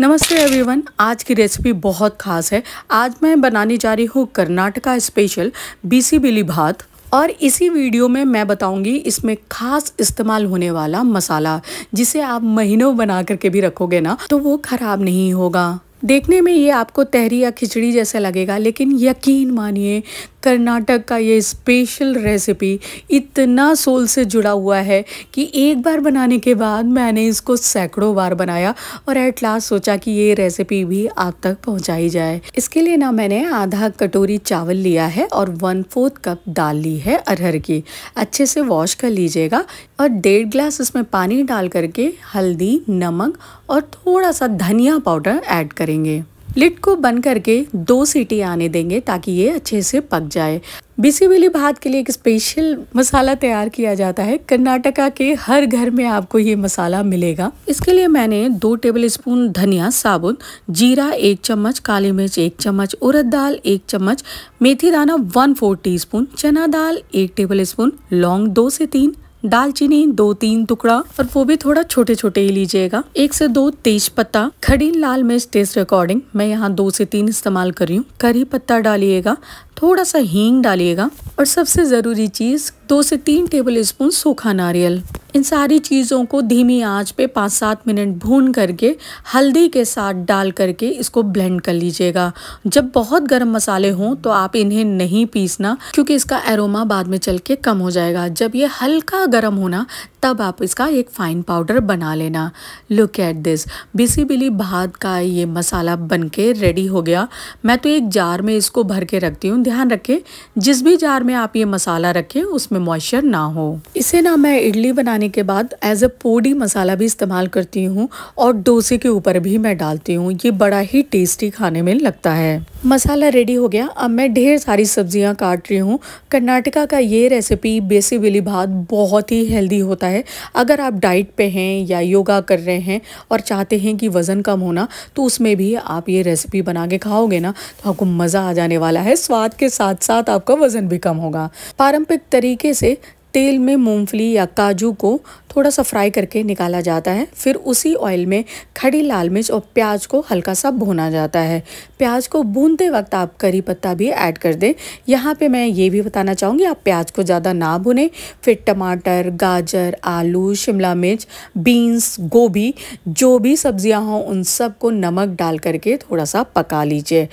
नमस्ते एवरीवन आज की रेसिपी बहुत खास है आज मैं बनाने जा रही हूँ कर्नाटका स्पेशल बीसी बिली भात और इसी वीडियो में मैं बताऊंगी इसमें खास इस्तेमाल होने वाला मसाला जिसे आप महीनों बना करके भी रखोगे ना तो वो ख़राब नहीं होगा देखने में ये आपको तहरी या खिचड़ी जैसा लगेगा लेकिन यकीन मानिए कर्नाटक का ये स्पेशल रेसिपी इतना सोल से जुड़ा हुआ है कि एक बार बनाने के बाद मैंने इसको सैकड़ों बार बनाया और एट लास्ट सोचा कि ये रेसिपी भी आप तक पहुंचाई जाए इसके लिए ना मैंने आधा कटोरी चावल लिया है और वन फोर्थ कप दाल ली है अरहर की अच्छे से वॉश कर लीजिएगा और डेढ़ ग्लास इसमें पानी डाल करके हल्दी नमक और थोड़ा सा धनिया पाउडर ऐड करेंगे लिट को बंद करके दो सीटी आने देंगे ताकि ये अच्छे से पक जाए बिसी बिली भात के लिए एक स्पेशल मसाला तैयार किया जाता है कर्नाटका के हर घर में आपको ये मसाला मिलेगा इसके लिए मैंने दो टेबल स्पून धनिया साबुन जीरा एक चम्मच काली मिर्च एक चम्मच उड़द दाल एक चम्मच मेथी दाना वन फोर टी स्पून चना दाल एक टेबल स्पून लौंग दो से तीन दालचीनी दो तीन टुकड़ा और वो भी थोड़ा छोटे छोटे ही लीजिएगा एक से दो तेज पत्ता खड़ी लाल मिर्च टेस्ट अकॉर्डिंग मैं यहाँ दो से तीन इस्तेमाल कर रही हूँ करी पत्ता डालिएगा थोड़ा सा हींग डालिएगा और सबसे ज़रूरी चीज़ दो से तीन टेबल स्पून सूखा नारियल इन सारी चीज़ों को धीमी आंच पे पाँच सात मिनट भून करके हल्दी के साथ डाल करके इसको ब्लेंड कर लीजिएगा जब बहुत गर्म मसाले हों तो आप इन्हें नहीं पीसना क्योंकि इसका एरोमा बाद में चल के कम हो जाएगा जब ये हल्का गर्म होना तब आप इसका एक फ़ाइन पाउडर बना लेना look at this bisi bele bhath का ये मसाला बन के रेडी हो गया मैं तो एक जार में इसको भर के रखती हूँ ध्यान रखें जिस भी जार में आप ये मसाला रखें उसमें मॉइस्चर ना हो इसे ना मैं इडली बनाने बनाने के बाद एज अ पोडी मसाला भी इस्तेमाल करती हूँ और डोसे के ऊपर भी मैं डालती हूँ ये बड़ा ही टेस्टी खाने में लगता है मसाला रेडी हो गया अब मैं ढेर सारी सब्जियाँ काट रही हूँ कर्नाटका का ये रेसिपी बेसी बिली भात बहुत ही हेल्दी होता है अगर आप डाइट पे हैं या योगा कर रहे हैं और चाहते हैं कि वज़न कम होना तो उसमें भी आप ये रेसिपी बना के खाओगे ना तो आपको मज़ा आ जाने वाला है स्वाद के साथ साथ आपका वज़न भी कम होगा पारंपरिक तरीके से तेल में मूंगफली या काजू को थोड़ा सा फ्राई करके निकाला जाता है फिर उसी ऑयल में खड़ी लाल मिर्च और प्याज को हल्का सा भुना जाता है प्याज को भूनते वक्त आप करी पत्ता भी ऐड कर दें यहाँ पे मैं ये भी बताना चाहूँगी आप प्याज को ज़्यादा ना भुनें फिर टमाटर गाजर आलू शिमला मिर्च बीन्स गोभी जो भी सब्जियाँ हों उन सब को नमक डाल करके थोड़ा सा पका लीजिए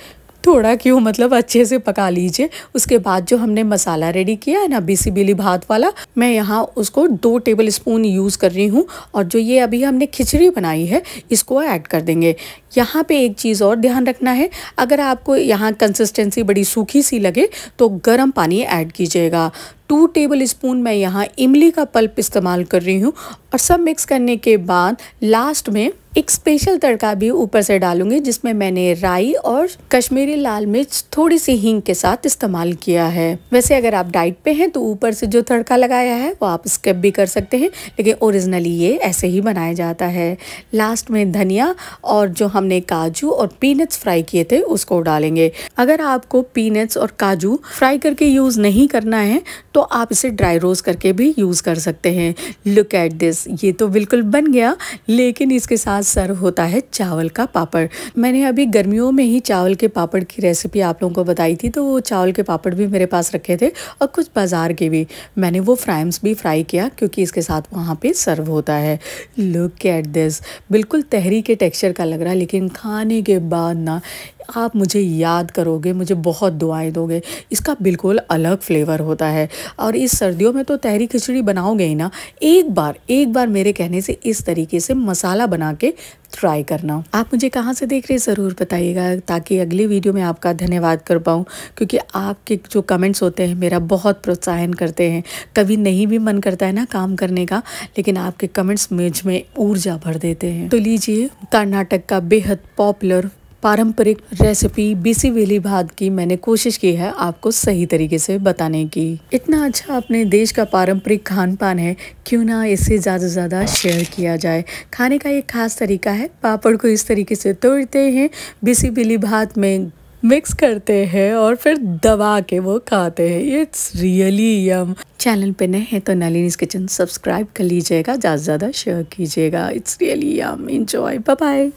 थोड़ा क्यों मतलब अच्छे से पका लीजिए उसके बाद जो हमने मसाला रेडी किया है ना बीसी बीली भात वाला मैं यहाँ उसको दो टेबल स्पून यूज़ कर रही हूँ और जो ये अभी हमने खिचड़ी बनाई है इसको ऐड कर देंगे यहाँ पे एक चीज़ और ध्यान रखना है अगर आपको यहाँ कंसिस्टेंसी बड़ी सूखी सी लगे तो गर्म पानी ऐड कीजिएगा टू टेबल स्पून मैं यहाँ इमली का पल्प इस्तेमाल कर रही हूँ और सब मिक्स करने के बाद लास्ट में एक स्पेशल तड़का भी ऊपर से डालूंगी जिसमें मैंने राई और कश्मीरी लाल मिर्च थोड़ी सी हींग के साथ इस्तेमाल किया है वैसे अगर आप डाइट पे हैं तो ऊपर से जो तड़का लगाया है वो आप स्किप भी कर सकते हैं लेकिन ओरिजिनली ये ऐसे ही बनाया जाता है लास्ट में धनिया और जो हमने काजू और पीनट्स फ्राई किए थे उसको डालेंगे अगर आपको पीनट्स और काजू फ्राई करके यूज़ नहीं करना है तो आप इसे ड्राई रोस्ट करके भी यूज़ कर सकते हैं लुक एट दिस ये तो बिल्कुल बन गया लेकिन इसके साथ साथ सर्व होता है चावल का पापड़ मैंने अभी गर्मियों में ही चावल के पापड़ की रेसिपी आप लोगों को बताई थी तो वो चावल के पापड़ भी मेरे पास रखे थे और कुछ बाज़ार के भी मैंने वो फ्राइम्स भी फ्राई किया क्योंकि इसके साथ वहाँ पे सर्व होता है लुक एट दिस बिल्कुल तहरी के टेक्सचर का लग रहा है लेकिन खाने के बाद ना आप मुझे याद करोगे मुझे बहुत दुआएं दोगे इसका बिल्कुल अलग फ्लेवर होता है और इस सर्दियों में तो तहरी खिचड़ी बनाओगे ही ना एक बार एक बार मेरे कहने से इस तरीके से मसाला बना के ट्राई करना आप मुझे कहाँ से देख रहे हैं ज़रूर बताइएगा ताकि अगली वीडियो में आपका धन्यवाद कर पाऊँ क्योंकि आपके जो कमेंट्स होते हैं मेरा बहुत प्रोत्साहन करते हैं कभी नहीं भी मन करता है ना काम करने का लेकिन आपके कमेंट्स मुझ में ऊर्जा भर देते हैं तो लीजिए कर्नाटक का बेहद पॉपुलर पारंपरिक रेसिपी बीसी वेली भात की मैंने कोशिश की है आपको सही तरीके से बताने की इतना अच्छा अपने देश का पारंपरिक खान पान है क्यों ना इसे ज़्यादा से ज़्यादा शेयर किया जाए खाने का एक खास तरीका है पापड़ को इस तरीके से तोड़ते हैं बीसी वेली भात में मिक्स करते हैं और फिर दबा के वो खाते हैं इट्स रियली यम चैनल पे नए हैं तो नलिनी किचन सब्सक्राइब कर लीजिएगा ज़्यादा से ज़्यादा शेयर कीजिएगा it's really yum enjoy bye